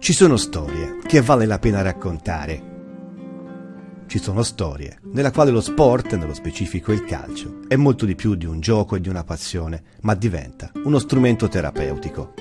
Ci sono storie che vale la pena raccontare. Ci sono storie nella quale lo sport, nello specifico il calcio, è molto di più di un gioco e di una passione, ma diventa uno strumento terapeutico.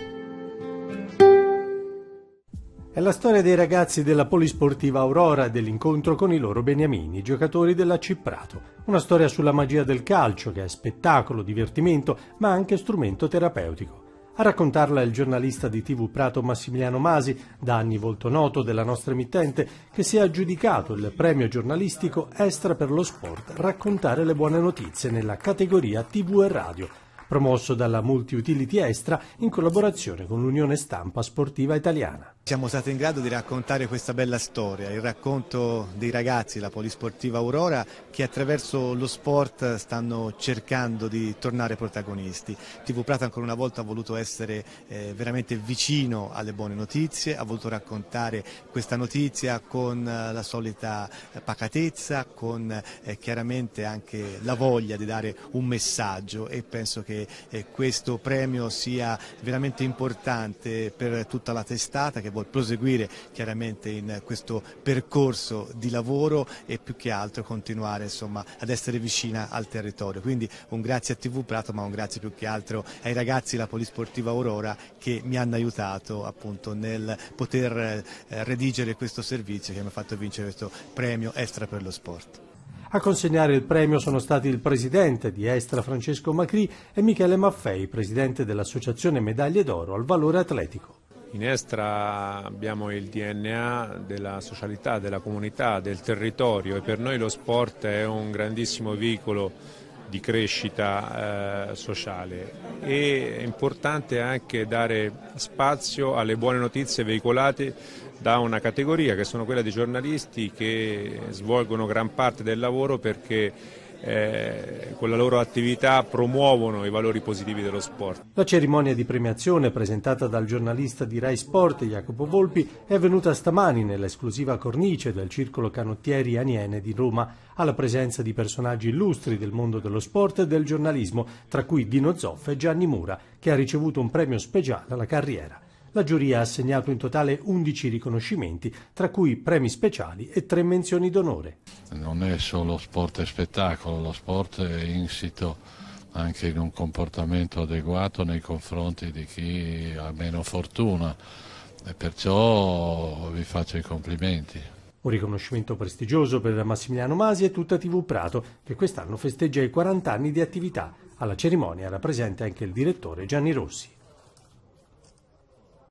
È la storia dei ragazzi della Polisportiva Aurora e dell'incontro con i loro beniamini, giocatori della Ciprato. Una storia sulla magia del calcio, che è spettacolo, divertimento, ma anche strumento terapeutico. A raccontarla è il giornalista di TV Prato Massimiliano Masi, da anni volto noto della nostra emittente, che si è aggiudicato il premio giornalistico Extra per lo Sport Raccontare le buone notizie nella categoria TV e Radio promosso dalla Multi Utility Extra in collaborazione con l'Unione Stampa Sportiva Italiana. Siamo stati in grado di raccontare questa bella storia, il racconto dei ragazzi, la Polisportiva Aurora, che attraverso lo sport stanno cercando di tornare protagonisti. TV Prata ancora una volta ha voluto essere eh, veramente vicino alle buone notizie, ha voluto raccontare questa notizia con eh, la solita eh, pacatezza, con eh, chiaramente anche la voglia di dare un messaggio e penso che eh, questo premio sia veramente importante per tutta la testata che vuole proseguire chiaramente in questo percorso di lavoro e più che altro continuare insomma, ad essere vicina al territorio. Quindi un grazie a TV Prato ma un grazie più che altro ai ragazzi della Polisportiva Aurora che mi hanno aiutato appunto nel poter eh, redigere questo servizio che mi ha fatto vincere questo premio extra per lo sport. A consegnare il premio sono stati il presidente di Estra Francesco Macri e Michele Maffei, presidente dell'Associazione Medaglie d'Oro al Valore Atletico. In Estra abbiamo il DNA della socialità, della comunità, del territorio e per noi lo sport è un grandissimo veicolo di crescita eh, sociale. E è importante anche dare spazio alle buone notizie veicolate da una categoria che sono quella dei giornalisti che svolgono gran parte del lavoro perché eh, con la loro attività promuovono i valori positivi dello sport. La cerimonia di premiazione presentata dal giornalista di Rai Sport Jacopo Volpi è venuta stamani nell'esclusiva cornice del Circolo Canottieri Aniene di Roma, alla presenza di personaggi illustri del mondo dello sport e del giornalismo, tra cui Dino Zoff e Gianni Mura, che ha ricevuto un premio speciale alla carriera. La giuria ha assegnato in totale 11 riconoscimenti, tra cui premi speciali e tre menzioni d'onore. Non è solo sport e spettacolo, lo sport è insito anche in un comportamento adeguato nei confronti di chi ha meno fortuna e perciò vi faccio i complimenti. Un riconoscimento prestigioso per Massimiliano Masi e tutta TV Prato, che quest'anno festeggia i 40 anni di attività. Alla cerimonia era presente anche il direttore Gianni Rossi.